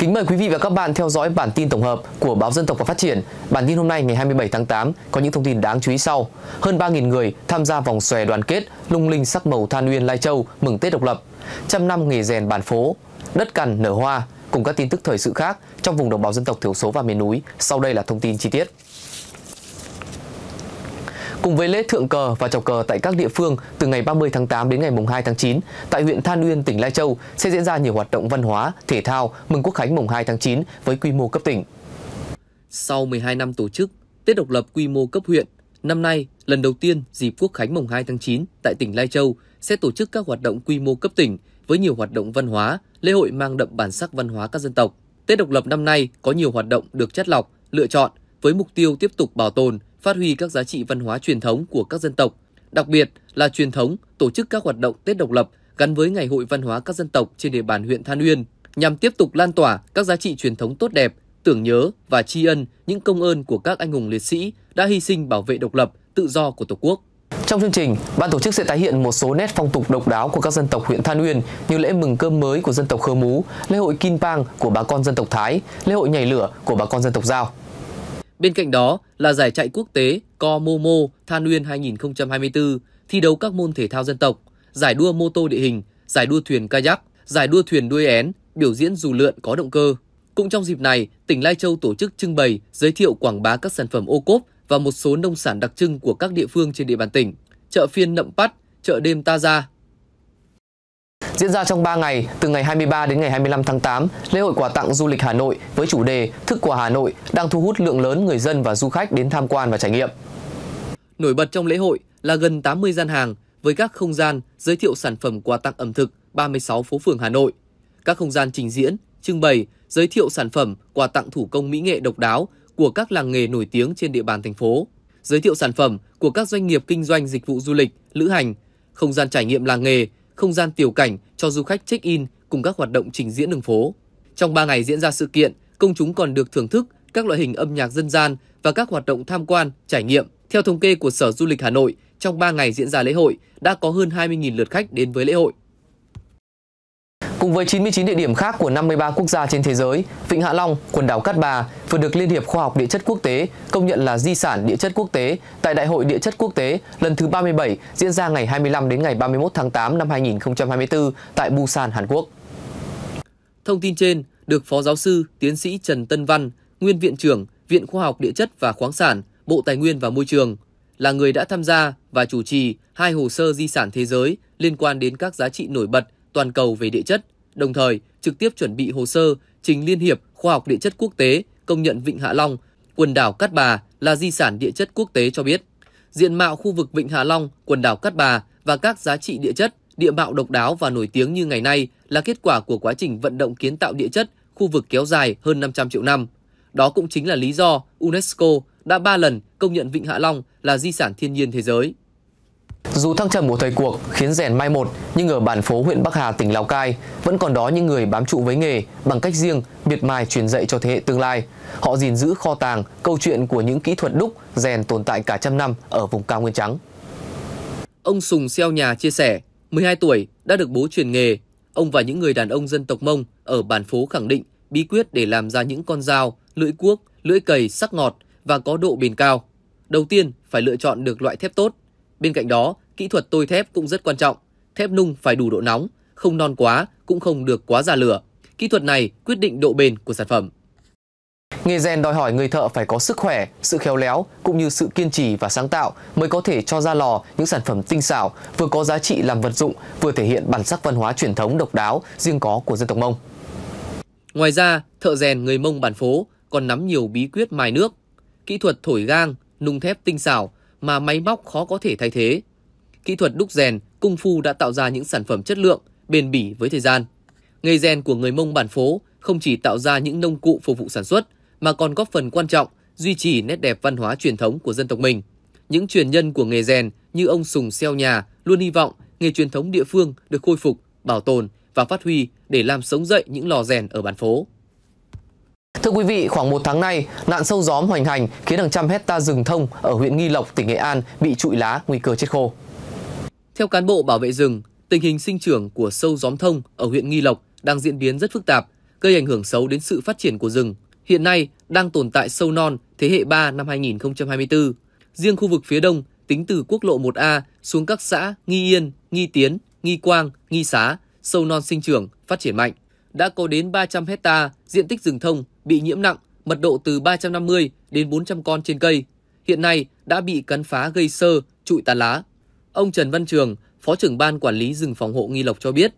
Kính mời quý vị và các bạn theo dõi bản tin tổng hợp của Báo Dân tộc và Phát triển. Bản tin hôm nay ngày 27 tháng 8 có những thông tin đáng chú ý sau. Hơn 3.000 người tham gia vòng xòe đoàn kết lung linh sắc màu than uyên Lai Châu mừng Tết độc lập. Trăm năm nghề rèn bản phố, đất cằn nở hoa cùng các tin tức thời sự khác trong vùng đồng bào dân tộc thiểu số và miền núi. Sau đây là thông tin chi tiết. Cùng với lễ thượng cờ và chọc cờ tại các địa phương từ ngày 30 tháng 8 đến ngày 2 tháng 9, tại huyện Than Uyên, tỉnh Lai Châu sẽ diễn ra nhiều hoạt động văn hóa, thể thao mừng Quốc khánh mùng 2 tháng 9 với quy mô cấp tỉnh. Sau 12 năm tổ chức, Tết độc lập quy mô cấp huyện, năm nay lần đầu tiên dịp Quốc khánh mùng 2 tháng 9 tại tỉnh Lai Châu sẽ tổ chức các hoạt động quy mô cấp tỉnh với nhiều hoạt động văn hóa, lễ hội mang đậm bản sắc văn hóa các dân tộc. Tết độc lập năm nay có nhiều hoạt động được chất lọc, lựa chọn với mục tiêu tiếp tục bảo tồn, phát huy các giá trị văn hóa truyền thống của các dân tộc, đặc biệt là truyền thống tổ chức các hoạt động Tết độc lập gắn với Ngày hội văn hóa các dân tộc trên địa bàn huyện Than Uyên nhằm tiếp tục lan tỏa các giá trị truyền thống tốt đẹp, tưởng nhớ và tri ân những công ơn của các anh hùng liệt sĩ đã hy sinh bảo vệ độc lập, tự do của Tổ quốc. Trong chương trình, ban tổ chức sẽ tái hiện một số nét phong tục độc đáo của các dân tộc huyện Than Uyên như lễ mừng cơm mới của dân tộc Khơ Mú, lễ hội Kim Pang của bà con dân tộc Thái, lễ hội nhảy lửa của bà con dân tộc Giao. Bên cạnh đó là giải chạy quốc tế Co Momo Than Uyên 2024, thi đấu các môn thể thao dân tộc, giải đua mô tô địa hình, giải đua thuyền kayak, giải đua thuyền đuôi én, biểu diễn dù lượn có động cơ. Cũng trong dịp này, tỉnh Lai Châu tổ chức trưng bày, giới thiệu quảng bá các sản phẩm ô cốp và một số nông sản đặc trưng của các địa phương trên địa bàn tỉnh. Chợ phiên Nậm Pắt, chợ đêm Ta Gia, Diễn ra trong 3 ngày, từ ngày 23 đến ngày 25 tháng 8, lễ hội quà tặng du lịch Hà Nội với chủ đề Thức quà Hà Nội đang thu hút lượng lớn người dân và du khách đến tham quan và trải nghiệm. Nổi bật trong lễ hội là gần 80 gian hàng với các không gian giới thiệu sản phẩm quà tặng ẩm thực 36 phố phường Hà Nội. Các không gian trình diễn, trưng bày, giới thiệu sản phẩm, quà tặng thủ công mỹ nghệ độc đáo của các làng nghề nổi tiếng trên địa bàn thành phố, giới thiệu sản phẩm của các doanh nghiệp kinh doanh dịch vụ du lịch, lữ hành, không gian trải nghiệm làng nghề, không gian tiểu cảnh cho du khách check-in cùng các hoạt động trình diễn đường phố. Trong 3 ngày diễn ra sự kiện, công chúng còn được thưởng thức các loại hình âm nhạc dân gian và các hoạt động tham quan, trải nghiệm. Theo thống kê của Sở Du lịch Hà Nội, trong 3 ngày diễn ra lễ hội, đã có hơn 20.000 lượt khách đến với lễ hội. Cùng với 99 địa điểm khác của 53 quốc gia trên thế giới, Vịnh Hạ Long, quần đảo Cát Bà vừa được Liên hiệp Khoa học Địa chất Quốc tế công nhận là di sản địa chất quốc tế tại Đại hội Địa chất Quốc tế lần thứ 37 diễn ra ngày 25 đến ngày 31 tháng 8 năm 2024 tại Busan, Hàn Quốc. Thông tin trên được Phó Giáo sư Tiến sĩ Trần Tân Văn, Nguyên Viện trưởng Viện Khoa học Địa chất và Khoáng sản, Bộ Tài nguyên và Môi trường, là người đã tham gia và chủ trì hai hồ sơ di sản thế giới liên quan đến các giá trị nổi bật toàn cầu về địa chất, đồng thời trực tiếp chuẩn bị hồ sơ trình Liên hiệp Khoa học Địa chất Quốc tế công nhận Vịnh Hạ Long, quần đảo Cát Bà là di sản địa chất quốc tế cho biết. Diện mạo khu vực Vịnh Hạ Long, quần đảo Cát Bà và các giá trị địa chất, địa mạo độc đáo và nổi tiếng như ngày nay là kết quả của quá trình vận động kiến tạo địa chất khu vực kéo dài hơn 500 triệu năm. Đó cũng chính là lý do UNESCO đã ba lần công nhận Vịnh Hạ Long là di sản thiên nhiên thế giới. Dù thăng trầm của thời cuộc khiến rèn mai một, nhưng ở bản phố huyện Bắc Hà, tỉnh Lào Cai, vẫn còn đó những người bám trụ với nghề bằng cách riêng, biệt mài truyền dạy cho thế hệ tương lai. Họ gìn giữ kho tàng, câu chuyện của những kỹ thuật đúc, rèn tồn tại cả trăm năm ở vùng cao Nguyên Trắng. Ông Sùng Xeo Nhà chia sẻ, 12 tuổi đã được bố truyền nghề. Ông và những người đàn ông dân tộc Mông ở bản phố khẳng định bí quyết để làm ra những con dao, lưỡi cuốc, lưỡi cầy sắc ngọt và có độ bền cao. Đầu tiên phải lựa chọn được loại thép tốt – Bên cạnh đó, kỹ thuật tôi thép cũng rất quan trọng. Thép nung phải đủ độ nóng, không non quá, cũng không được quá già lửa. Kỹ thuật này quyết định độ bền của sản phẩm. Nghề rèn đòi hỏi người thợ phải có sức khỏe, sự khéo léo cũng như sự kiên trì và sáng tạo mới có thể cho ra lò những sản phẩm tinh xảo, vừa có giá trị làm vật dụng, vừa thể hiện bản sắc văn hóa truyền thống độc đáo riêng có của dân tộc Mông. Ngoài ra, thợ rèn người Mông bản phố còn nắm nhiều bí quyết mài nước, kỹ thuật thổi gang, nung thép tinh xảo mà máy móc khó có thể thay thế. Kỹ thuật đúc rèn, cung phu đã tạo ra những sản phẩm chất lượng, bền bỉ với thời gian. Nghề rèn của người Mông bản phố không chỉ tạo ra những nông cụ phục vụ sản xuất mà còn góp phần quan trọng duy trì nét đẹp văn hóa truyền thống của dân tộc mình. Những truyền nhân của nghề rèn như ông Sùng Xeo Nhà luôn hy vọng nghề truyền thống địa phương được khôi phục, bảo tồn và phát huy để làm sống dậy những lò rèn ở bản phố. Thưa quý vị, khoảng một tháng nay, nạn sâu gióm hoành hành khiến hàng trăm hecta rừng thông ở huyện Nghi Lộc, tỉnh Nghệ An bị trụi lá, nguy cơ chết khô. Theo cán bộ bảo vệ rừng, tình hình sinh trưởng của sâu gióm thông ở huyện Nghi Lộc đang diễn biến rất phức tạp, gây ảnh hưởng xấu đến sự phát triển của rừng. Hiện nay đang tồn tại sâu non thế hệ 3 năm 2024. Riêng khu vực phía đông, tính từ quốc lộ 1A xuống các xã Nghi Yên, Nghi Tiến, Nghi Quang, Nghi Xá, sâu non sinh trưởng, phát triển mạnh. Đã có đến 300 hecta diện tích rừng thông bị nhiễm nặng, mật độ từ 350 đến 400 con trên cây, hiện nay đã bị cắn phá gây sơ, trụi tàn lá. Ông Trần Văn Trường, Phó trưởng Ban Quản lý rừng phòng hộ Nghi Lộc cho biết,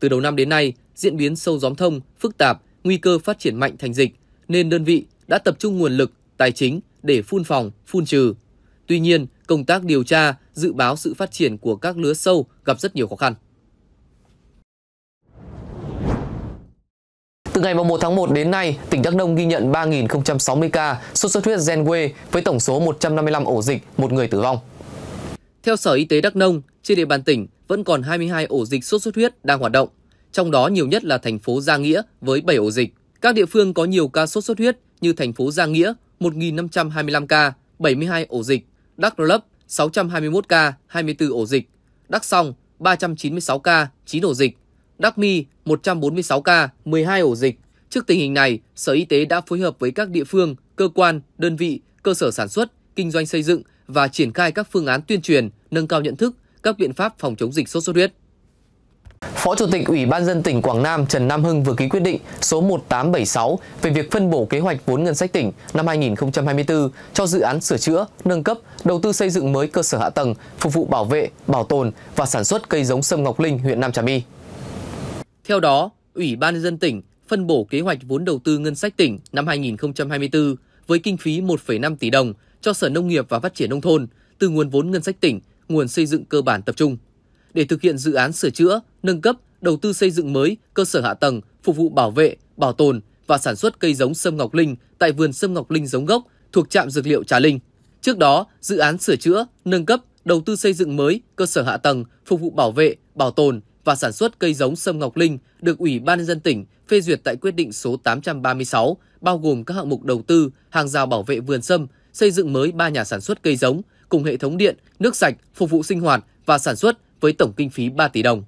từ đầu năm đến nay, diễn biến sâu gióm thông, phức tạp, nguy cơ phát triển mạnh thành dịch, nên đơn vị đã tập trung nguồn lực, tài chính để phun phòng, phun trừ. Tuy nhiên, công tác điều tra, dự báo sự phát triển của các lứa sâu gặp rất nhiều khó khăn. ngày 1 tháng 1 đến nay, tỉnh Đắk Nông ghi nhận 3.060 ca sốt xuất huyết gen quê với tổng số 155 ổ dịch, một người tử vong. Theo Sở Y tế Đắk Nông, trên địa bàn tỉnh vẫn còn 22 ổ dịch sốt xuất huyết đang hoạt động, trong đó nhiều nhất là thành phố Gia Nghĩa với 7 ổ dịch. Các địa phương có nhiều ca sốt xuất huyết như thành phố Gia Nghĩa 1.525 ca, 72 ổ dịch, Đắk Lấp 621 ca, 24 ổ dịch, Đắk Song 396 ca, 9 ổ dịch, Đắc Mi 146 ca, 12 ổ dịch. Trước tình hình này, Sở Y tế đã phối hợp với các địa phương, cơ quan, đơn vị, cơ sở sản xuất, kinh doanh xây dựng và triển khai các phương án tuyên truyền, nâng cao nhận thức, các biện pháp phòng chống dịch sốt xuất huyết. Phó Chủ tịch Ủy ban dân tỉnh Quảng Nam Trần Nam Hưng vừa ký quyết định số 1876 về việc phân bổ kế hoạch vốn ngân sách tỉnh năm 2024 cho dự án sửa chữa, nâng cấp, đầu tư xây dựng mới cơ sở hạ tầng, phục vụ bảo vệ, bảo tồn và sản xuất cây giống sâm ngọc linh huyện Nam Trà My. Theo đó, Ủy ban nhân dân tỉnh phân bổ kế hoạch vốn đầu tư ngân sách tỉnh năm 2024 với kinh phí 1,5 tỷ đồng cho Sở Nông nghiệp và Phát triển Nông thôn từ nguồn vốn ngân sách tỉnh, nguồn xây dựng cơ bản tập trung. Để thực hiện dự án sửa chữa, nâng cấp, đầu tư xây dựng mới, cơ sở hạ tầng, phục vụ bảo vệ, bảo tồn và sản xuất cây giống sâm ngọc linh tại vườn sâm ngọc linh giống gốc thuộc trạm dược liệu Trà Linh. Trước đó, dự án sửa chữa, nâng cấp, đầu tư xây dựng mới, cơ sở hạ tầng, phục vụ bảo vệ, bảo tồn và sản xuất cây giống sâm Ngọc Linh được Ủy ban nhân dân tỉnh phê duyệt tại quyết định số 836, bao gồm các hạng mục đầu tư, hàng rào bảo vệ vườn sâm, xây dựng mới 3 nhà sản xuất cây giống cùng hệ thống điện, nước sạch phục vụ sinh hoạt và sản xuất với tổng kinh phí 3 tỷ đồng.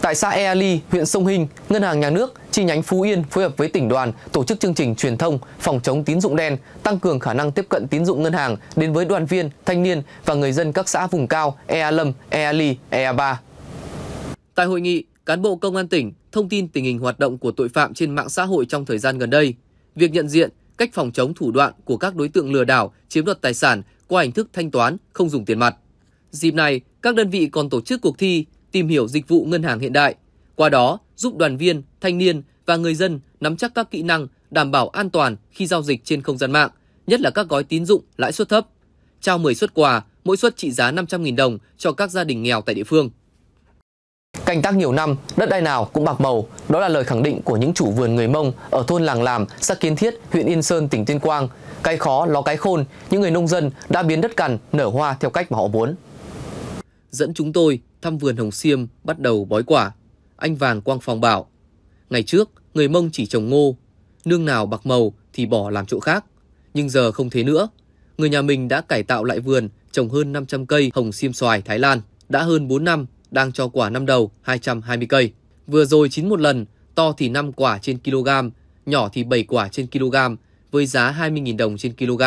Tại xã E Ali, huyện Sông hình Ngân hàng Nhà nước chi nhánh Phú Yên phối hợp với tỉnh đoàn tổ chức chương trình truyền thông phòng chống tín dụng đen, tăng cường khả năng tiếp cận tín dụng ngân hàng đến với đoàn viên, thanh niên và người dân các xã vùng cao ea Lâm, E Ali, E 3. Tại hội nghị, cán bộ công an tỉnh thông tin tình hình hoạt động của tội phạm trên mạng xã hội trong thời gian gần đây, việc nhận diện, cách phòng chống thủ đoạn của các đối tượng lừa đảo, chiếm đoạt tài sản qua hình thức thanh toán không dùng tiền mặt. Dịp này, các đơn vị còn tổ chức cuộc thi tìm hiểu dịch vụ ngân hàng hiện đại, qua đó giúp đoàn viên, thanh niên và người dân nắm chắc các kỹ năng đảm bảo an toàn khi giao dịch trên không gian mạng, nhất là các gói tín dụng lãi suất thấp. Trao 10 suất quà, mỗi suất trị giá 500.000 đồng cho các gia đình nghèo tại địa phương. Canh tác nhiều năm, đất đai nào cũng bạc màu, đó là lời khẳng định của những chủ vườn người Mông ở thôn Làng Làm, xã Kiến Thiết, huyện Yên Sơn, tỉnh Tuyên Quang. Cái khó, lo cái khôn, những người nông dân đã biến đất cằn nở hoa theo cách mà họ muốn. Dẫn chúng tôi thăm vườn Hồng Xiêm bắt đầu bói quả. Anh Vàng Quang Phong bảo, ngày trước người Mông chỉ trồng ngô, nương nào bạc màu thì bỏ làm chỗ khác. Nhưng giờ không thế nữa, người nhà mình đã cải tạo lại vườn trồng hơn 500 cây hồng xiêm xoài Thái Lan. Đã hơn 4 năm đang cho quả năm đầu 220 cây. Vừa rồi chín một lần, to thì 5 quả trên kg, nhỏ thì 7 quả trên kg, với giá 20.000 đồng trên kg,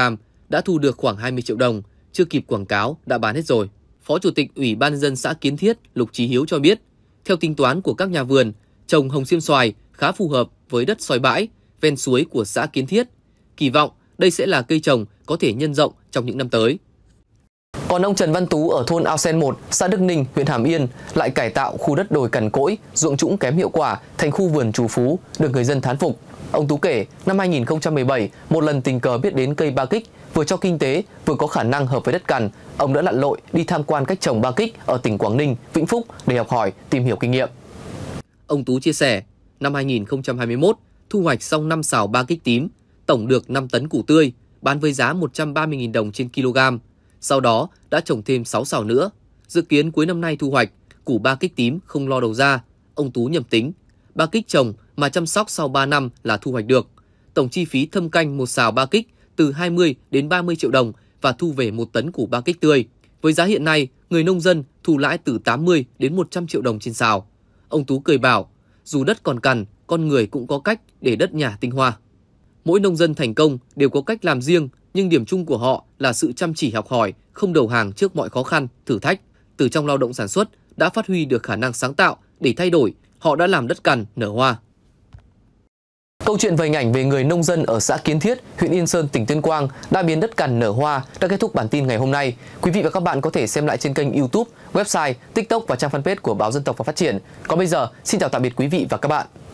đã thu được khoảng 20 triệu đồng, chưa kịp quảng cáo đã bán hết rồi. Phó Chủ tịch Ủy ban dân xã Kiến Thiết Lục Trí Hiếu cho biết, theo tính toán của các nhà vườn, trồng hồng xiêm xoài khá phù hợp với đất xoài bãi, ven suối của xã Kiến Thiết. Kỳ vọng đây sẽ là cây trồng có thể nhân rộng trong những năm tới. Còn ông Trần Văn Tú ở thôn Ao Sen 1, xã Đức Ninh, huyện Hàm Yên lại cải tạo khu đất đồi cằn cỗi, ruộng trũng kém hiệu quả thành khu vườn trù phú, được người dân thán phục. Ông Tú kể, năm 2017, một lần tình cờ biết đến cây ba kích, vừa cho kinh tế, vừa có khả năng hợp với đất cằn. Ông đã lặn lội đi tham quan cách trồng ba kích ở tỉnh Quảng Ninh, Vĩnh Phúc để học hỏi, tìm hiểu kinh nghiệm. Ông Tú chia sẻ, năm 2021, thu hoạch xong 5 xào ba kích tím, tổng được 5 tấn củ tươi, bán với giá 130.000 đồng trên kg. Sau đó đã trồng thêm 6 xào nữa. Dự kiến cuối năm nay thu hoạch, củ ba kích tím không lo đầu ra. Ông Tú nhầm tính, ba kích trồng mà chăm sóc sau 3 năm là thu hoạch được. Tổng chi phí thâm canh một xào ba kích từ 20 đến 30 triệu đồng và thu về một tấn củ ba kích tươi. Với giá hiện nay, người nông dân thu lãi từ 80 đến 100 triệu đồng trên xào. Ông Tú cười bảo, dù đất còn cằn, con người cũng có cách để đất nhà tinh hoa. Mỗi nông dân thành công đều có cách làm riêng nhưng điểm chung của họ là sự chăm chỉ học hỏi, không đầu hàng trước mọi khó khăn, thử thách. Từ trong lao động sản xuất đã phát huy được khả năng sáng tạo để thay đổi, họ đã làm đất cằn nở hoa. Câu chuyện về hình ảnh về người nông dân ở xã Kiến Thiết, huyện Yên Sơn, tỉnh Tuyên Quang đã biến đất cằn nở hoa đã kết thúc bản tin ngày hôm nay. Quý vị và các bạn có thể xem lại trên kênh YouTube, website, TikTok và trang fanpage của Báo Dân tộc và Phát triển. Còn bây giờ, xin chào tạm biệt quý vị và các bạn.